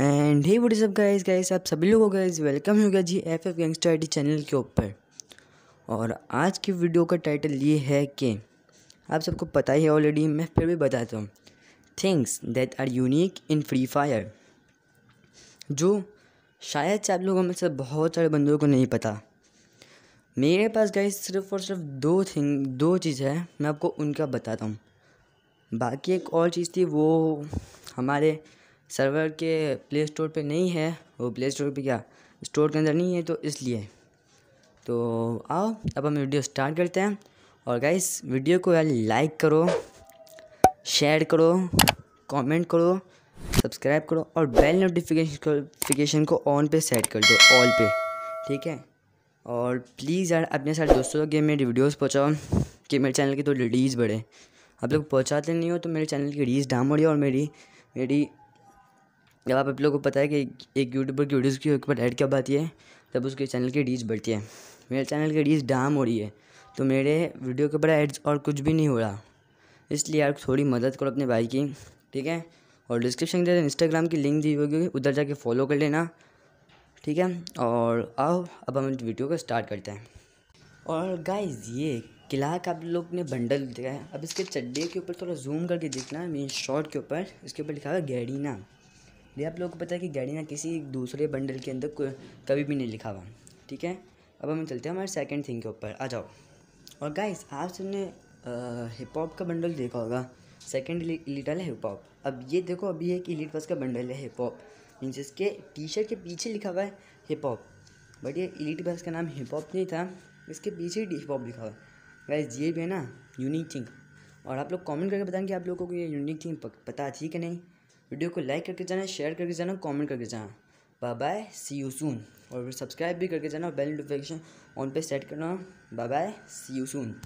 and hey what's up guys guys आप सभी लोगों गाइस वेलकम गया जी एफ एफ गैंगस्टर आई चैनल के ऊपर और आज की वीडियो का टाइटल ये है कि आप सबको पता ही है ऑलरेडी मैं फिर भी बताता हूँ things that are unique in Free Fire जो शायद से आप लोगों में से बहुत सारे बंदों को नहीं पता मेरे पास गाइस सिर्फ और सिर्फ दो थिंग दो चीज़ है मैं आपको उनका बताता हूँ बाकी एक और चीज़ थी वो हमारे सर्वर के प्ले स्टोर पर नहीं है वो प्ले स्टोर पर क्या स्टोर के अंदर नहीं है तो इसलिए तो आओ अब हम वीडियो स्टार्ट करते हैं और गाइस वीडियो को यार लाइक करो शेयर करो कमेंट करो सब्सक्राइब करो और बेल नोटिफिकेशन को ऑन पे सेट कर दो ऑल पे ठीक है और प्लीज़ यार अपने सारे दोस्तों के मेरी वीडियोस पहुँचाओ कि मेरे चैनल की तो रीज़ बढ़े आप लोग पहुँचाते नहीं हो तो मेरे चैनल की रीज़ डाम हो और मेरी मेरी जब आप लोगों को पता है कि एक यूट्यूबर की वीडियोज़ की ऊपर ऐड कब आती है तब उसके चैनल की रीच बढ़ती है मेरे चैनल की रीच डाम हो रही है तो मेरे वीडियो के ऊपर एड्स और कुछ भी नहीं हो रहा इसलिए आप थोड़ी मदद करो अपने भाई की ठीक है और डिस्क्रिप्शन के इंस्टाग्राम की लिंक दी होगी उधर जाके फॉलो कर लेना ठीक है और आओ अब हम वीडियो को स्टार्ट करते हैं और गाइज ये किला का आप लोग ने बंडल दिखाया है अब इसके चड्डे के ऊपर थोड़ा जूम करके देखना मेन शॉट के ऊपर इसके ऊपर लिखा हुआ गैरीना ये आप लोगों को पता है कि ना किसी दूसरे बंडल के अंदर कभी भी नहीं लिखा हुआ ठीक है अब हम चलते हैं हमारे सेकंड थिंग के ऊपर आ जाओ और गाइस आप सबने हिप हॉप का बंडल देखा होगा सेकंड इलीट वाला हिप हॉप अब ये देखो अभी एक इलीट बस का बंडल है हिप हॉप मीन्स इसके टी शर्ट के पीछे लिखा हुआ है हिप हॉप बट ये इलीट बस का नाम हिप हॉप नहीं था इसके पीछे ही हिप हॉप लिखा हुआ है गाइज ये भी है ना यूनिक थिंग और आप लोग कमेंट करके बताएंगे आप लोगों को ये यूनिक थिंग पता थी कि नहीं वीडियो को लाइक करके जाना शेयर करके जाना कमेंट करके जाना bye bye see you soon और सब्सक्राइब भी करके जाना और बेल नोटिफिकेशन ऑन पे सेट करना bye bye see you soon